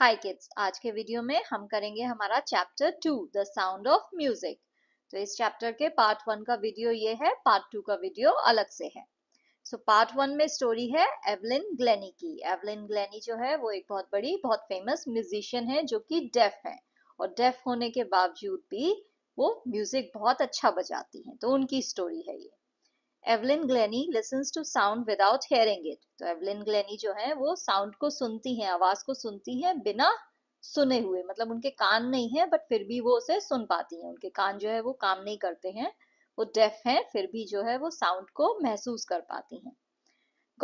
हाय kids आज के video में हम करेंगे हमारा chapter two the sound of music तो इस चैप्टर के पार्ट वन का वीडियो ये है पार्ट टू का वीडियो अलग से है सो पार्ट वन में स्टोरी है एवलिन ग्लेनी की एवलिन ग्लेनी जो है वो एक बहुत बड़ी बहुत फेमस म्यूजिशियन है जो कि डेफ है और डेफ होने के बावजूद भी वो म्यूजिक बहुत अच्छा बजाती है तो उनकी स्टोरी है ये Evelyn Glennie listens to sound without hearing it तो एवलिन ग्लेनी जो है वो साउंड को सुनती हैं आवाज को सुनती हैं बिना सुने हुए मतलब उनके कान नहीं है बट फिर भी वो उसे सुन पाती हैं उनके कान जो है वो काम नहीं करते हैं वो डेफ हैं फिर भी जो है वो साउंड को महसूस कर पाती हैं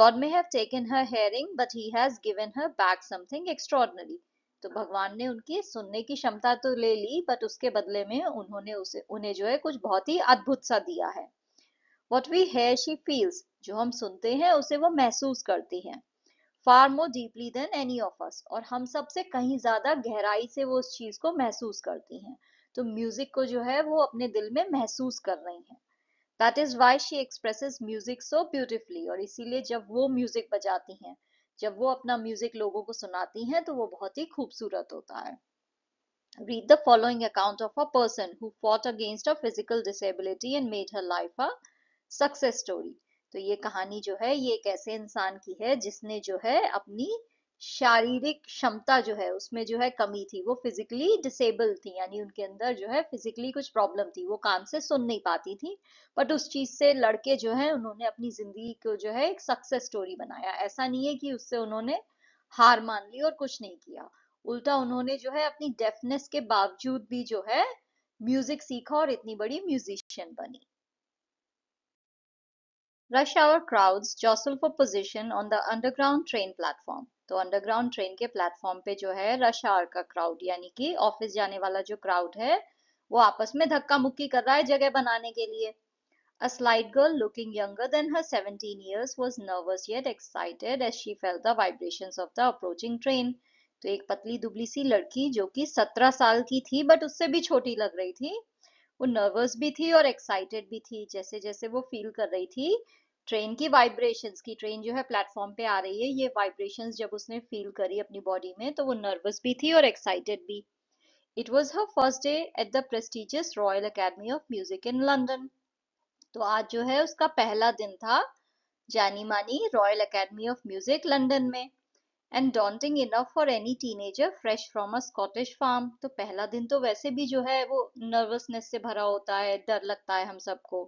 God may have taken her hearing but he has given her back something extraordinary तो भगवान ने उनकी सुनने की क्षमता तो ले ली बट उसके बदले में उन्होंने उसे उन्हें जो है कुछ बहुत ही अद्भुत सा दिया है what we hear she feels जो हम सुनते हैं उसे वो महसूस करती हैं far more deeply than any of us और हम सबसे कहीं ज्यादा गहराई से वो उस चीज को महसूस करती हैं तो म्यूजिक को जो है वो अपने दिल में महसूस कर रही हैं that is why she expresses music so beautifully और इसीलिए जब वो म्यूजिक बजाती हैं जब वो अपना म्यूजिक लोगों को सुनाती हैं तो वो बहुत ही खूबसूरत होता है read the following account of a person who fought against a physical disability and made her life a success story तो ये कहानी जो है ये एक ऐसे इंसान की है जिसने जो है अपनी शारीरिक क्षमता जो है उसमें जो है कमी थी वो फिजिकली डिसेबल थी यानी उनके अंदर जो है फिजिकली कुछ प्रॉब्लम थी वो काम से सुन नहीं पाती थी बट उस चीज से लड़के जो है उन्होंने अपनी जिंदगी को जो है एक सक्सेस स्टोरी बनाया ऐसा नहीं है कि उससे उन्होंने हार मान ली और कुछ नहीं किया उल्टा उन्होंने जो है अपनी डेफनेस के बावजूद भी जो है म्यूजिक सीखा और इतनी बड़ी म्यूजिशियन बनी rush hour crowds jostle for position on the underground train platform तो अंडरग्राउंड ट्रेन के प्लेटफॉर्म पे जो है रश आवर का क्राउड यानी कि ऑफिस जाने वाला जो क्राउड है वो आपस में धक्का मुक्की कर रहा है जगह बनाने के लिए A slight girl looking younger than her 17 years was nervous yet excited as she felt the vibrations of the approaching train. तो एक पतली दुबली सी लड़की जो कि सत्रह साल की थी बट उससे भी छोटी लग रही थी वो नर्वस भी थी और एक्साइटेड भी थी जैसे जैसे वो फील कर रही थी ट्रेन की वाइब्रेशंस की ट्रेन जो है प्लेटफॉर्म पे आ रही है ये वाइब्रेशंस जब उसने फील करी अपनी बॉडी में तो वो नर्वस भी थी और एक्साइटेड भी it was her first day at the prestigious Royal Academy of Music in London तो आज जो है उसका पहला दिन था जानी मानी Royal Academy of Music London में and daunting enough for any teenager fresh from a Scottish farm तो पहला दिन तो वैसे भी जो है वो नर्वसनेस से भरा होता है डर लगता है हम सबको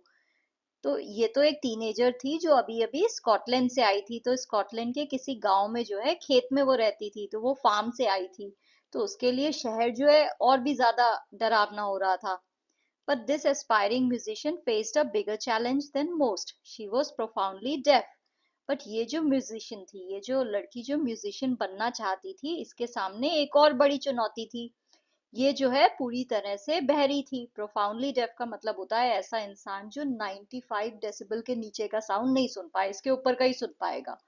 तो ये तो एक टीनेजर थी जो अभी अभी स्कॉटलैंड से आई थी तो स्कॉटलैंड के किसी गांव में जो है खेत में वो रहती थी तो वो फार्म से आई थी तो उसके लिए शहर जो है और भी ज्यादा डरावना हो रहा था but this aspiring musician faced a bigger challenge than most she was profoundly deaf but ये जो म्यूजिशियन थी ये जो लड़की जो म्यूजिशियन बनना चाहती थी इसके सामने एक और बड़ी चुनौती थी ये जो है पूरी तरह से बहरी थी प्रोफाउंडली डेफ का मतलब होता है ऐसा इंसान जो 95 डेसिबल के नीचे का साउंड नहीं सुन पाए इसके ऊपर का ही सुन पाएगा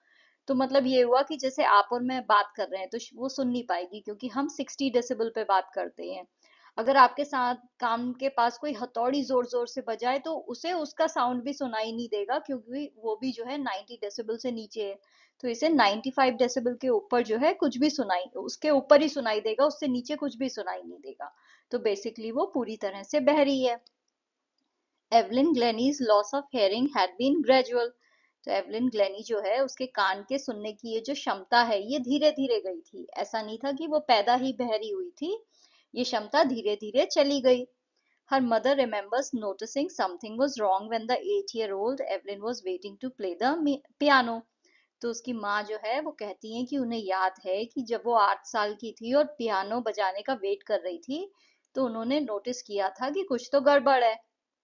तो मतलब ये हुआ कि जैसे आप और मैं बात कर रहे हैं तो वो सुन नहीं पाएगी क्योंकि हम 60 डेसिबल पे बात करते हैं अगर आपके साथ काम के पास कोई हथौड़ी जोर जोर से बजाए तो उसे उसका साउंड भी सुनाई नहीं देगा क्योंकि वो भी जो है 90 डेसिबल से नीचे है तो इसे 95 डेसिबल के ऊपर जो है कुछ भी सुनाई उसके ऊपर ही सुनाई देगा उससे नीचे कुछ भी सुनाई नहीं देगा तो बेसिकली वो पूरी तरह से बहरी है Evelyn Glennie's loss of hearing had been gradual तो एवलिन ग्लैनी जो है उसके कान के सुनने की ये जो क्षमता है ये धीरे धीरे गई थी ऐसा नहीं था कि वो पैदा ही बहरी हुई थी ये क्षमता धीरे धीरे चली गई her mother remembers noticing something was wrong when the eight year old Evelyn was waiting to play the piano तो उसकी माँ जो है वो कहती है कि उन्हें याद है कि जब वो आठ साल की थी और पियानो बजाने का वेट कर रही थी तो उन्होंने नोटिस किया था कि कुछ तो गड़बड़ है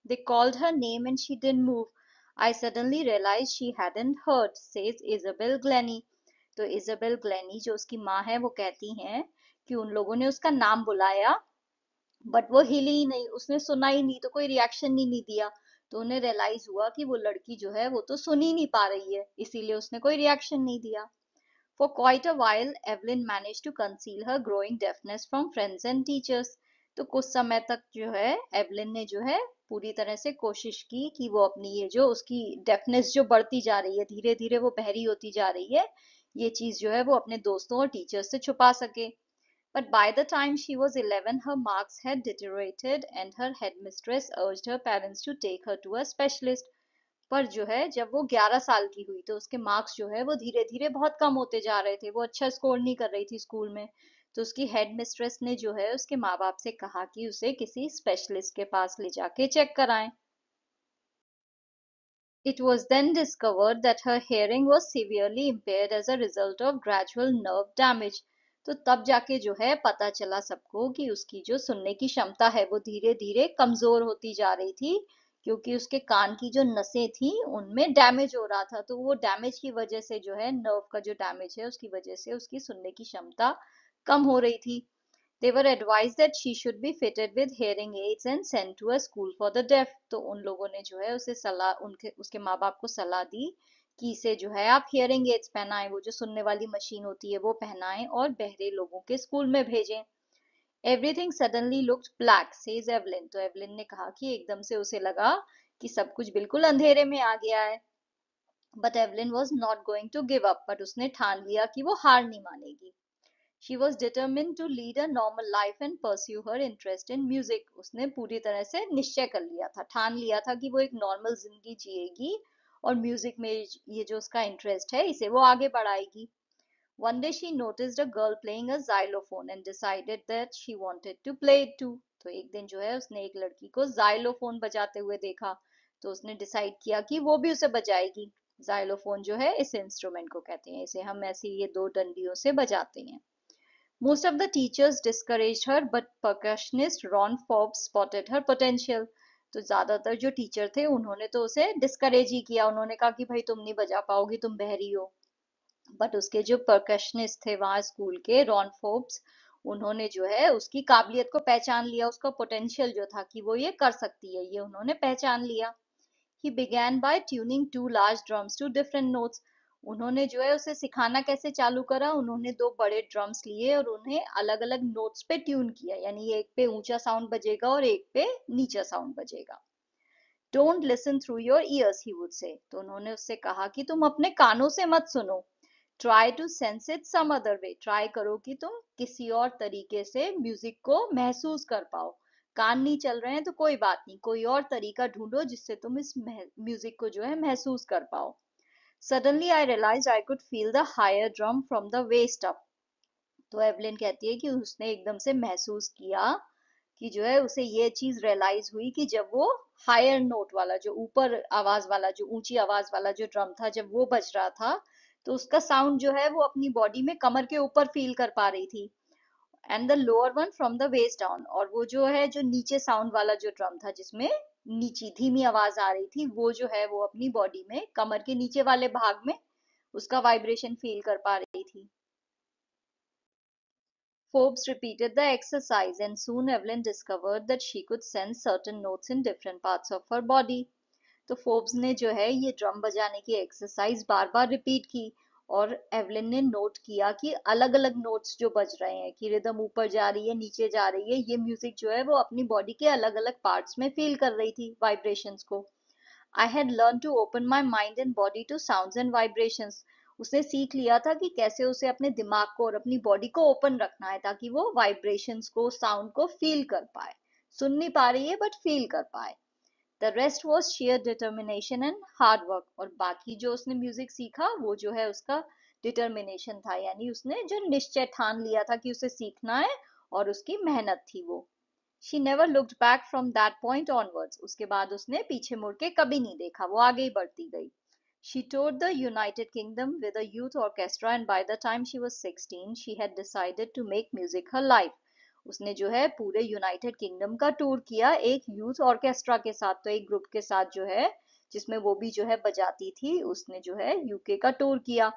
they called her name and she didn't move I suddenly realise she hadn't heard says Isabel Glennie तो इजाबेल ग्लैनी जो उसकी माँ है वो कहती हैं कि उन लोगों ने उसका नाम बुलाया बट वो हिली ही नहीं उसने सुना ही नहीं तो कोई रिएक्शन ही नहीं दिया तो उन्हें रियलाइज हुआ कि वो लड़की जो है वो तो सुन ही नहीं पा रही है इसीलिए उसने कोई रिएक्शन नहीं दिया for quite a while Evelyn manage to conceal her growing deafness from friends and teachers तो कुछ समय तक जो है एवलिन ने जो है पूरी तरह से कोशिश की कि वो अपनी ये जो उसकी डेफनेस जो बढ़ती जा रही है धीरे धीरे वो बहरी होती जा रही है ये चीज जो है वो अपने दोस्तों और टीचर्स से छुपा सके but by the time she was 11 her marks had deteriorated and her headmistress urged her parents to take her to a specialist पर जो है जब वो 11 साल की हुई तो उसके मार्क्स जो है वो धीरे धीरे बहुत कम होते जा रहे थे वो अच्छा स्कोर नहीं कर रही थी स्कूल में तो उसकी हेड मिस्ट्रेस ने जो है उसके माँ बाप से कहा कि उसे किसी स्पेशलिस्ट के पास ले जाके चेक कराएं। It was then discovered that her hearing was severely impair as a result of gradual nerve damage तो तब जाके जो है पता चला सबको कि उसकी जो सुनने की क्षमता है वो धीरे धीरे कमजोर होती जा रही थी क्योंकि उसके कान की जो नसें थी उनमें डैमेज हो रहा था तो वो डैमेज की वजह से जो है नर्व का जो डैमेज है उसकी वजह से उसकी सुनने की क्षमता कम हो रही थी they were advise advised she should be fitted with with hearing and sent to to a school for the तो उन लोगों ने जो है उसे सलाह उनके उसके माँ बाप को सलाह दी की से जो है आप हियरिंग एड्स पहनाएं वो जो सुनने वाली मशीन होती है वो पहनाएं और बहरे लोगों के स्कूल में भेजें everything suddenly looked black says Evelyn तो एवलिन ने कहा कि एकदम से उसे लगा कि सब कुछ बिल्कुल अंधेरे में आ गया है but Evelyn was not going to give up but उसने ठान लिया कि वो हार नहीं मानेगी she was determine to lead a normal life and pursue her interest in music उसने पूरी तरह से निश्चय कर लिया था ठान लिया था कि वो एक नॉर्मल जिंदगी जिएगी और म्यूजिक में ये जो उसका इंटरेस्ट है इसे वो आगे बढ़ाएगी one day she notice a girl playing a xylophone and decided that she wanted to play it too तो एक दिन जो है उसने एक लड़की को जाइलोफोन बजाते हुए देखा तो उसने डिसाइड किया कि वो भी उसे बजाएगी जाइलोफोन जो है इस इंस्ट्रूमेंट को कहते हैं इसे हम ऐसे ये दो डंडियों से बजाते हैं most of the teachers discourage her but percussionist Ron Forbes spotted her potential तो ज्यादातर जो टीचर थे उन्होंने तो उसे डिस्करेज ही किया उन्होंने कहा कि भाई तुम नहीं बजा पाओगी तुम बहरी हो बट उसके जो परकशनिस्ट थे वहां स्कूल के रॉन फोर्ब्स उन्होंने जो है उसकी काबिलियत को पहचान लिया उसका पोटेंशियल जो था कि वो ये कर सकती है ये उन्होंने पहचान लिया he began by tuning two large drums to different notes उन्होंने जो है उसे सिखाना कैसे चालू करा उन्होंने दो बड़े ड्रम्स लिए और उन्हें अलग अलग नोट्स पे ट्यून किया यानी एक पे ऊंचा साउंड बजेगा और एक पे नीचा साउंड बजेगा don't listen through your ears he would say तो उन्होंने उससे कहा कि तुम अपने कानों से मत सुनो try to sense it some other way try करो कि तुम किसी और तरीके से म्यूजिक को महसूस कर पाओ कान नहीं चल रहे हैं तो कोई बात नहीं कोई और तरीका ढूंढो जिससे तुम इस म्यूजिक को जो है महसूस कर पाओ suddenly I realise I could feel the higher drum from the waist up तो एवलिन कहती है कि उसने एकदम से महसूस किया कि जो है उसे ये चीज रियलाइज हुई कि जब वो हायर नोट वाला जो ऊपर आवाज वाला जो ऊंची आवाज वाला जो ड्रम था जब वो बज रहा था तो उसका साउंड जो है वो अपनी बॉडी में कमर के ऊपर फील कर पा रही थी and the lower one from the waist down और वो जो है जो नीचे साउंड वाला जो ड्रम था जिसमें नीची धीमी आवाज आ रही थी वो जो है वो अपनी बॉडी में कमर के नीचे वाले भाग में उसका वाइब्रेशन फील कर पा रही थी Forbes repeated the exercise and soon Evelyn discovered that she could sense certain notes in different parts of her body. तो फोर्ब्स ने जो है ये ड्रम बजाने की एक्सरसाइज बार बार रिपीट की और एवलिन ने नोट किया कि अलग अलग नोट्स जो बज रहे हैं कि रिदम ऊपर जा रही है नीचे जा रही है ये म्यूजिक जो है वो अपनी बॉडी के अलग अलग पार्ट्स में फील कर रही थी वाइब्रेशंस को I had learn to open my mind and body to sound and vibrations उसने सीख लिया था कि कैसे उसे अपने दिमाग को और अपनी बॉडी को ओपन रखना है ताकि वो वाइब्रेशंस को साउंड को फील कर पाए सुन नहीं पा रही है बट फील कर पाए the rest was sheer determination and hard work और बाकी जो उसने म्यूजिक सीखा वो जो है उसका डिटर्मिनेशन था यानी उसने जो निश्चय ठान लिया था कि उसे सीखना है और उसकी मेहनत थी वो she never looked back from that point onwards उसके बाद उसने पीछे मुड़ के कभी नहीं देखा वो आगे ही बढ़ती गई She toured the United Kingdom with a youth orchestra, and by the time she was 16, she had decided to make music her life. उसने जो है पूरे यूनाइटेड किंगडम का टूर किया एक यूथ ऑर्केस्ट्रा के साथ तो एक ग्रुप के साथ जो है जिसमें वो भी जो है बजाती थी उसने जो है यूके का टूर किया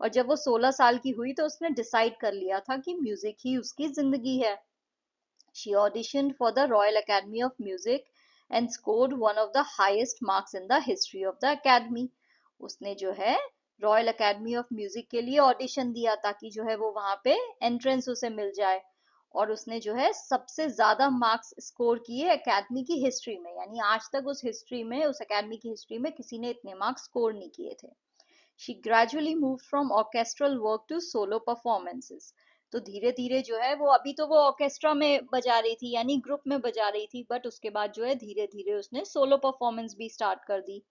और जब वो 16 साल की हुई तो उसने डिसाइड कर लिया था कि म्यूजिक ही उसकी जिंदगी है she audition for the Royal Academy of Music and scored one of the highest marks in the history of the academy उसने जो है रॉयल अकेडमी ऑफ म्यूजिक के लिए ऑडिशन दिया ताकि जो है वो वहां पे एंट्रेंस उसे मिल जाए और उसने जो है सबसे ज्यादा मार्क्स स्कोर किए एकेडमी की हिस्ट्री में यानी आज तक उस हिस्ट्री में उस एकेडमी की हिस्ट्री में किसी ने इतने मार्क्स स्कोर नहीं किए थे she gradually move from orchestral work to solo performances तो धीरे धीरे जो है वो अभी तो वो ऑर्केस्ट्रा में बजा रही थी यानी ग्रुप में बजा रही थी बट उसके बाद जो है धीरे धीरे उसने सोलो परफॉर्मेंस भी स्टार्ट कर दी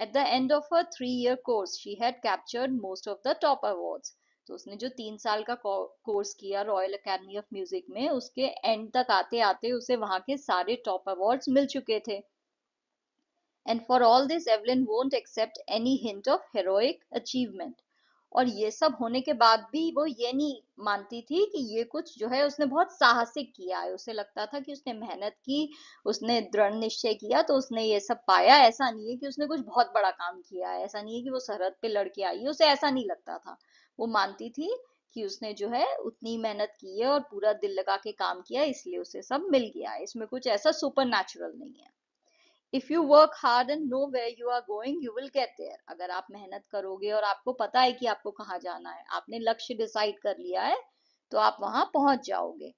at the end of her three year course she had captured most of the top awards तो उसने जो तीन साल का कोर्स किया रॉयल अकेडमी ऑफ म्यूजिक में उसके एंड तक आते आते उसे वहां के सारे टॉप अवार्ड्स मिल चुके थे and for all this Evelyn won't accept any hint of heroic achievement और ये सब होने के बाद भी वो ये नहीं मानती थी कि ये कुछ जो है उसने बहुत साहसिक किया है उसे लगता था कि उसने मेहनत की उसने दृढ़ निश्चय किया तो उसने ये सब पाया ऐसा नहीं है कि उसने कुछ बहुत बड़ा काम किया है ऐसा नहीं है कि वो सरहद पे लड़के आई है उसे ऐसा नहीं लगता था वो मानती थी कि उसने जो है उतनी मेहनत की है और पूरा दिल लगा के काम किया इसलिए उसे सब मिल गया है इसमें कुछ ऐसा सुपर नहीं है if you work hard and know where you are going you will get there अगर आप मेहनत करोगे और आपको पता है कि आपको कहाँ जाना है आपने लक्ष्य डिसाइड कर लिया है तो आप वहां पहुंच जाओगे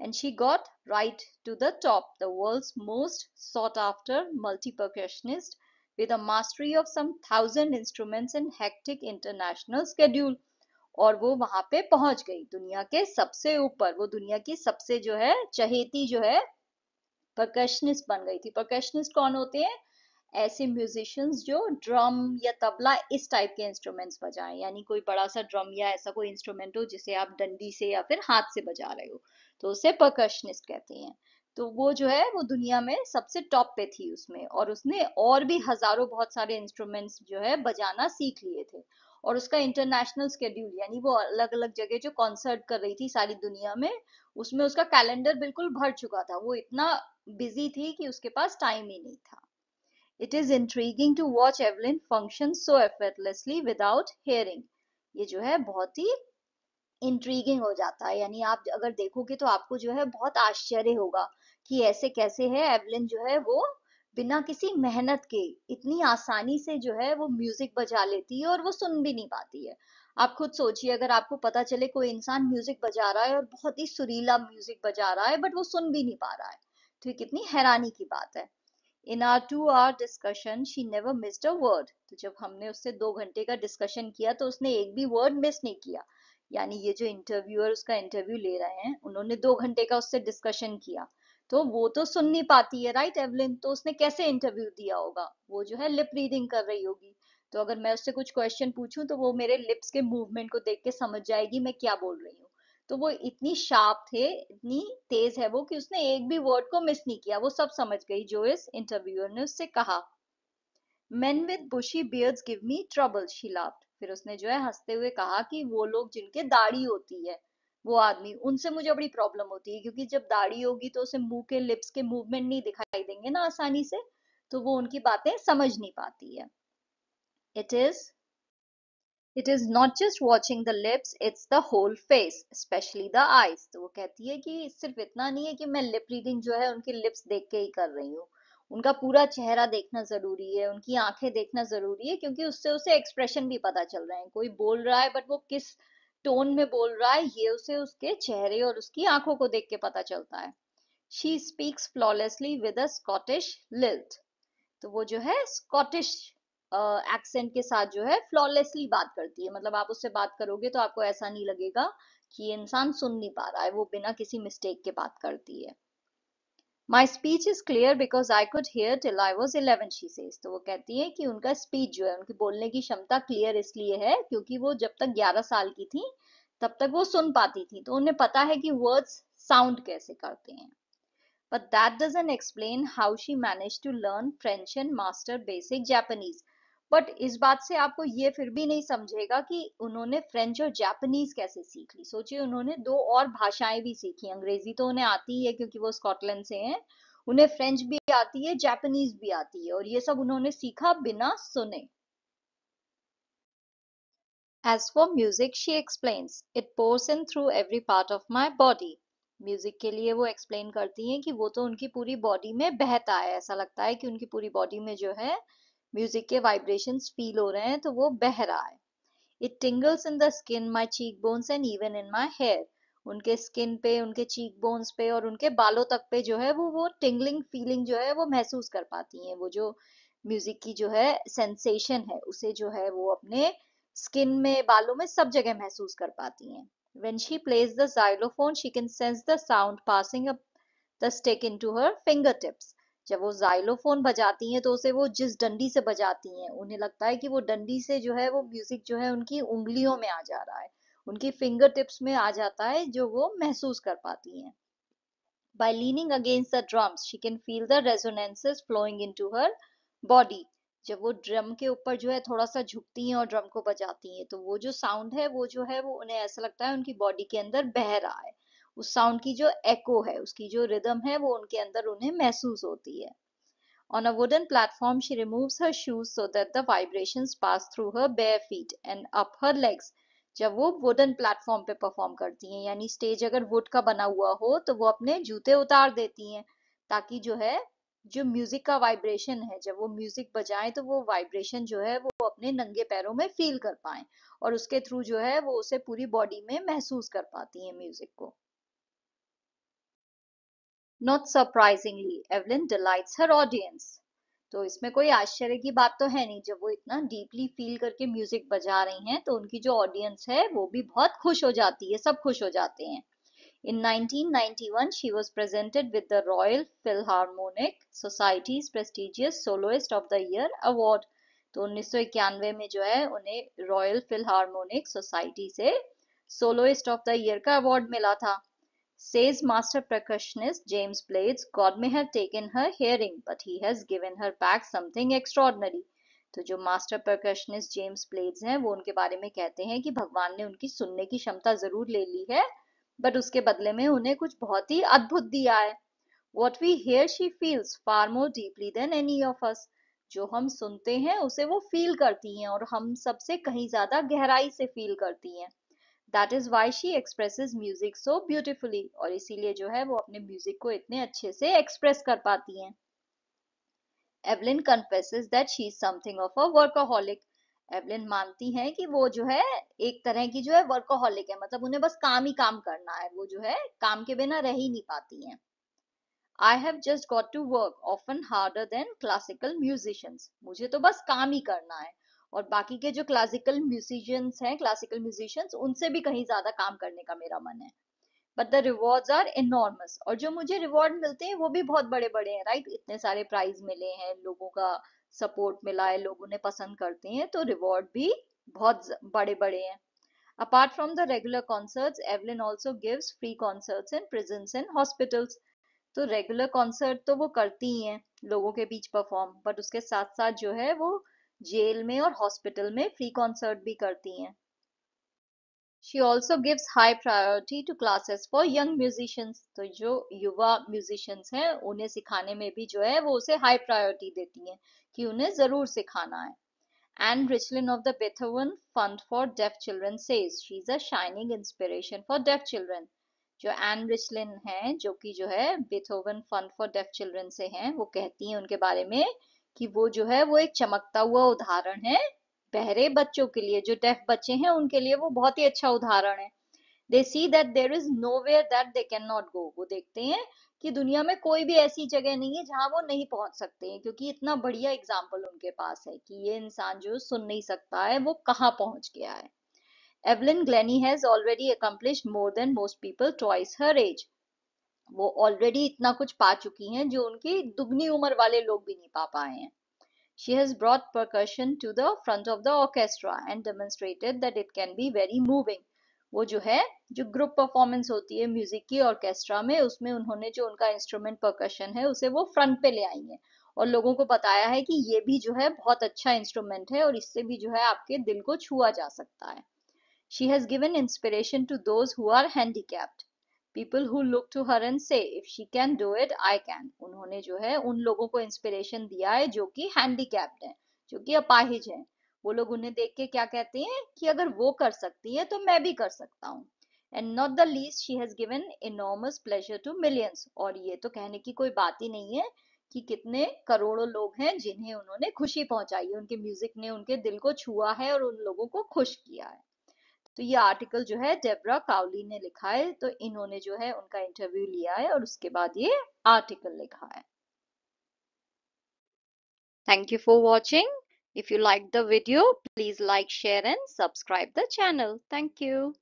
and she got right to the top the world most sought after multipercussionist with mastery of some thousand instruments in hectic international schedule और वो वहां पे पहुंच गई दुनिया के सबसे ऊपर वो दुनिया की सबसे जो है चहेती जो है परकशनिस्ट बन गई थी परकशनिस्ट कौन होते हैं ऐसे म्यूजिशियंस जो ड्रम या तबला इस टाइप के इंस्ट्रूमेंट्स बजाएं यानी कोई बड़ा सा ड्रम या ऐसा कोई इंस्ट्रूमेंट हो जिसे आप डंडी से या फिर हाथ से बजा रहे हो तो उसे परकशनिस्ट कहते हैं तो वो जो है वो दुनिया में सबसे टॉप पे थी उसमें और उसने और भी हजारों बहुत सारे इंस्ट्रूमेंट्स जो है बजाना सीख लिए थे और उसका इंटरनेशनल स्केड्यूल यानी वो अलग अलग जगह जो कॉन्सर्ट कर रही थी सारी दुनिया में उसमें उसका कैलेंडर बिल्कुल भर चुका था वो इतना बिजी थी कि उसके पास टाइम ही नहीं था it is intriguing to watch Evelyn function so effortlessly without hearing ये जो है बहुत ही इंट्रीगिंग हो जाता है यानी आप अगर देखोगे तो आपको जो है बहुत आश्चर्य होगा कि ऐसे कैसे है एवलिन जो है वो बिना किसी मेहनत के इतनी आसानी से जो है वो म्यूजिक बजा लेती है और वो सुन भी नहीं पाती है आप खुद सोचिए अगर आपको पता चले कोई इंसान म्यूजिक बजा रहा है और बहुत ही सुरीला म्यूजिक बजा रहा है बट वो सुन भी नहीं पा रहा है तो ये कितनी हैरानी की बात है in our two hour discussion she never missed a word तो जब हमने उससे दो घंटे का डिस्कशन किया तो उसने एक भी वर्ड मिस नहीं किया यानी ये जो इंटरव्यूअर उसका इंटरव्यू ले रहे हैं उन्होंने दो घंटे का उससे डिस्कशन किया तो वो तो सुन नहीं पाती है राइट एवलिन तो उसने कैसे इंटरव्यू दिया होगा वो जो है लिप रीडिंग कर रही होगी तो अगर मैं उससे कुछ क्वेश्चन पूछूं तो वो मेरे लिप्स के मूवमेंट को देख के समझ जाएगी मैं क्या बोल रही हूँ तो वो इतनी शार्प थे इतनी तेज है वो कि उसने एक भी वर्ड को मिस नहीं किया वो सब समझ गई जो इस इंटरव्यूअर ने उससे कहा men with bushy beards give me trouble she laughed फिर उसने जो है हंसते हुए कहा कि वो लोग जिनके दाढ़ी होती है वो आदमी उनसे मुझे बड़ी प्रॉब्लम होती है क्योंकि जब दाढ़ी होगी तो उसे मुंह के लिप्स के मूवमेंट नहीं दिखाई देंगे ना आसानी से तो वो उनकी बातें समझ नहीं पाती है it is it is not just watching the lips it's the whole face especially the eyes तो वो कहती है कि सिर्फ इतना नहीं है कि मैं लिप रीडिंग जो है उनकी लिप्स देख के ही कर रही हूँ उनका पूरा चेहरा देखना जरूरी है उनकी आंखें देखना जरूरी है क्योंकि उससे उसे एक्सप्रेशन भी पता चल रहे हैं कोई बोल रहा है बट वो किस टोन में बोल रहा है ये उसे उसके चेहरे और उसकी आंखों को देख के पता चलता है she speaks flawlessly with a Scottish lilt तो वो जो है स्कॉटिश एक्सेंट के साथ जो है फ्लॉलेसली बात करती है मतलब आप उससे बात करोगे तो आपको ऐसा नहीं लगेगा कि ये इंसान सुन नहीं पा रहा है वो बिना किसी मिस्टेक के बात करती है my speech is clear because I could hear till I was eleven she say तो वो कहती है कि उनका स्पीच जो है उनकी बोलने की क्षमता क्लियर इसलिए है क्योंकि वो जब तक ग्यारह साल की थी तब तक वो सुन पाती थी तो उन्हें पता है कि वर्ड्स साउंड कैसे करते हैं but that doesn't explain how she manage to learn French and master basic Japanese but इस बात से आपको ये फिर भी नहीं समझेगा कि उन्होंने फ्रेंच और जापानीज कैसे सीख ली सोचिए उन्होंने दो और भाषाएं भी सीखी अंग्रेजी तो उन्हें आती ही है क्योंकि वो स्कॉटलैंड से हैं उन्हें फ्रेंच भी आती है जापानीज भी आती है और ये सब उन्होंने सीखा बिना सुने as for music she explain it pours in through every part of my body music के लिए वो एक्सप्लेन करती हैं कि वो तो उनकी पूरी बॉडी में बहता है ऐसा लगता है कि उनकी पूरी बॉडी में जो है म्यूजिक के वाइब्रेशन फील हो रहे हैं तो वो बह रहा है it tingles in the skin my cheek bones and even in my hair उनके स्किन पे उनके चीक बोन्स पे और उनके बालों तक पे जो है वो वो टिंगलिंग फीलिंग जो है वो महसूस कर पाती हैं वो जो म्यूजिक की जो है सेंसेशन है उसे जो है वो अपने स्किन में बालों में सब जगह महसूस कर पाती हैं when she she the the she can sense the sound passing up the stick into her finger tips जब वो जाइलोफोन बजाती हैं तो उसे वो जिस डंडी से बजाती हैं उन्हें लगता है कि वो डंडी से जो है वो म्यूजिक जो है उनकी उंगलियों में आ जा रहा है उनकी फिंगर टिप्स में आ जाता है जो वो महसूस कर पाती हैं by leaning against the drums can feel the the flowing into her body जब वो ड्रम के ऊपर जो है थोड़ा सा झुकती हैं और ड्रम को बजाती हैं तो वो जो साउंड है वो जो है वो उन्हें ऐसा लगता है उनकी बॉडी के अंदर बह रहा है उस साउंड की जो एको है उसकी जो रिदम है वो उनके अंदर उन्हें महसूस होती है On a wooden platform, she removes her shoes so that the vibrations pass through her bare feet and up her legs. जब वो वुडन प्लेटफॉर्म पे परफॉर्म करती हैं यानी स्टेज अगर वुड का बना हुआ हो तो वो अपने जूते उतार देती हैं ताकि जो है जो म्यूजिक का वाइब्रेशन है जब वो म्यूजिक बजाएं तो वो वाइब्रेशन जो है वो अपने नंगे पैरों में फील कर पाए और उसके थ्रू जो है वो उसे पूरी बॉडी में महसूस कर पाती हैं म्यूजिक को not surprisingly Evelyn delights her audience तो इसमें कोई आश्चर्य की बात तो है नहीं जब वो इतना डीपली फील करके म्यूजिक बजा रही हैं तो उनकी जो ऑडियंस है वो भी बहुत खुश हो जाती है सब खुश हो जाते हैं in 1991, she was presented with the Royal Philharmonic Society's prestigious soloist of the year award तो उन्नीस में जो है उन्हें रॉयल फिलहारमोनिक सोसाइटी से सोलोइस्ट ऑफ द ईयर का अवार्ड मिला था Says master percussionist James Blades, God may have taken her hearing, but he has given her back something extraordinary. तो जो मास्टर परकशनिस्ट जेम्स ब्लेड्स हैं वो उनके बारे में कहते हैं कि भगवान ने उनकी सुनने की क्षमता जरूर ले ली है बट उसके बदले में उन्हें कुछ बहुत ही अद्भुत दिया है what we hear she feels far more deeply than any of us जो हम सुनते हैं उसे वो फील करती हैं और हम सबसे कहीं ज्यादा गहराई से फील करती हैं that is why she expresses music so beautifully और इसीलिए जो है वो अपने म्यूजिक को इतने अच्छे से एक्सप्रेस कर पाती हैं Evelyn confesses that she is something of a workaholic Evelyn मानती हैं कि वो जो है एक तरह की जो है वर्कोहोलिक है मतलब उन्हें बस काम ही काम करना है वो जो है काम के बिना रह ही नहीं पाती हैं I have just got to work often harder than classical musicians मुझे तो बस काम ही करना है और बाकी के जो क्लासिकल म्यूजिशियंस हैं क्लासिकल म्यूजिशियंस उनसे भी कहीं ज्यादा काम करने का मेरा मन है but the reward are enormous और जो मुझे रिवॉर्ड मिलते हैं वो भी बहुत बड़े बड़े हैं राइट right? इतने सारे प्राइज मिले हैं लोगों का सपोर्ट मिला है लोग उन्हें पसंद करते हैं तो रिवॉर्ड भी बहुत बड़े बड़े हैं apart from the regular concerts, Evelyn also gives free concerts in prisons in hospitals तो रेगुलर कॉन्सर्ट तो वो करती ही हैं लोगों के बीच परफॉर्म बट उसके साथ साथ जो है वो जेल में और हॉस्पिटल में फ्री कॉन्सर्ट भी करती हैं she also gives high priority to classes for young musicians तो जो युवा म्यूजिशंस हैं उन्हें सिखाने में भी जो है वो उसे हाई प्रायोरिटी देती हैं कि उन्हें ज़रूर सिखाना है and Richlin of the Beethoven fund for deaf Deaf says she is a shining inspiration for deaf children. जो एन रिचलिन हैं जो कि जो है Beethoven fund for deaf children से हैं वो कहती हैं उनके बारे में कि वो जो है वो एक चमकता हुआ उदाहरण है बहरे बच्चों के लिए जो डेफ बच्चे हैं उनके लिए वो बहुत ही अच्छा उदाहरण है they see that there is nowhere that they can not go वो देखते हैं कि दुनिया में कोई भी ऐसी जगह नहीं है जहां वो नहीं पहुंच सकते हैं क्योंकि इतना बढ़िया एग्जाम्पल उनके पास है कि ये इंसान जो सुन नहीं सकता है वो कहाँ पहुंच गया है Evelyn Glennie has already accomplish more than most people twice her age वो ऑलरेडी इतना कुछ पा चुकी हैं जो उनकी दुगनी उम्र वाले लोग भी नहीं पा पाए हैं She has brought percussion to the front of the orchestra and demonstrated that it can be very moving. वो जो है जो ग्रुप परफॉर्मेंस होती है म्यूजिक की ऑर्केस्ट्रा में उसमें उन्होंने जो उनका इंस्ट्रूमेंट परकशन है उसे वो फ्रंट पे ले आई है और लोगों को बताया है कि ये भी जो है बहुत अच्छा इंस्ट्रूमेंट है और इससे भी जो है आपके दिल को छुआ जा सकता है she has given inspiration to those who are handicapped people who look to her and say if she can do it I can उन्होंने जो है उन लोगों को इंस्पिरेशन दिया है जो कि हैंडीकैप्ड है जो कि अपाहिज है वो लोग उन्हें देख के क्या कहते हैं कि अगर वो कर सकती है तो मैं भी कर सकता हूँ and not the least she has given enormous pleasure to millions और ये तो कहने की कोई बात ही नहीं है कि कितने करोड़ों लोग हैं जिन्हें उन्होंने खुशी पहुंचाई है उनके म्यूजिक ने उनके दिल को छुआ है और उन लोगों को खुश किया है तो ये आर्टिकल जो है डेबरा काउली ने लिखा है तो इन्होंने जो है उनका इंटरव्यू लिया है और उसके बाद ये आर्टिकल लिखा है thank you for watching if you like the video please like share and subscribe the channel thank you